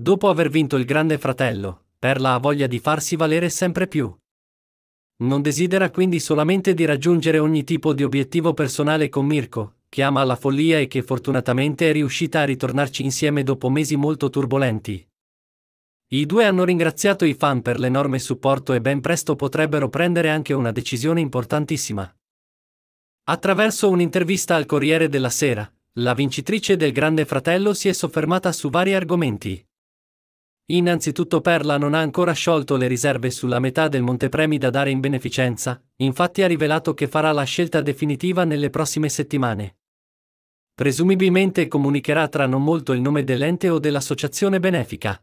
Dopo aver vinto il Grande Fratello, Perla ha voglia di farsi valere sempre più. Non desidera quindi solamente di raggiungere ogni tipo di obiettivo personale con Mirko, che ama la follia e che fortunatamente è riuscita a ritornarci insieme dopo mesi molto turbolenti. I due hanno ringraziato i fan per l'enorme supporto e ben presto potrebbero prendere anche una decisione importantissima. Attraverso un'intervista al Corriere della Sera, la vincitrice del Grande Fratello si è soffermata su vari argomenti. Innanzitutto Perla non ha ancora sciolto le riserve sulla metà del montepremi da dare in beneficenza, infatti ha rivelato che farà la scelta definitiva nelle prossime settimane. Presumibilmente comunicherà tra non molto il nome dell'ente o dell'associazione benefica.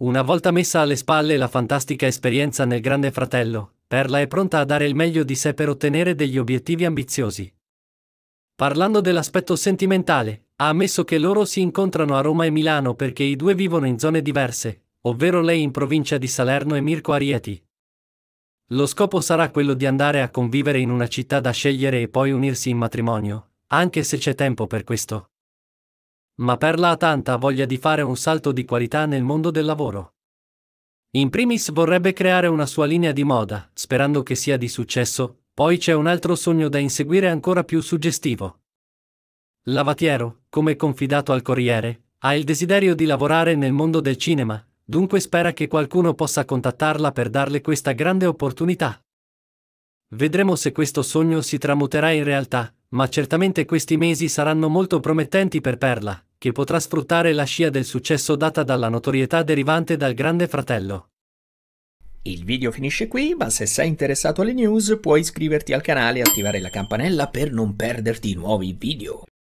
Una volta messa alle spalle la fantastica esperienza nel Grande Fratello, Perla è pronta a dare il meglio di sé per ottenere degli obiettivi ambiziosi. Parlando dell'aspetto sentimentale, ha ammesso che loro si incontrano a Roma e Milano perché i due vivono in zone diverse, ovvero lei in provincia di Salerno e Mirko Arieti. Lo scopo sarà quello di andare a convivere in una città da scegliere e poi unirsi in matrimonio, anche se c'è tempo per questo. Ma Perla ha tanta voglia di fare un salto di qualità nel mondo del lavoro. In primis vorrebbe creare una sua linea di moda, sperando che sia di successo, poi c'è un altro sogno da inseguire ancora più suggestivo. Lavatiero, come confidato al Corriere, ha il desiderio di lavorare nel mondo del cinema, dunque spera che qualcuno possa contattarla per darle questa grande opportunità. Vedremo se questo sogno si tramuterà in realtà, ma certamente questi mesi saranno molto promettenti per Perla, che potrà sfruttare la scia del successo data dalla notorietà derivante dal Grande Fratello. Il video finisce qui, ma se sei interessato alle news puoi iscriverti al canale e attivare la campanella per non perderti i nuovi video.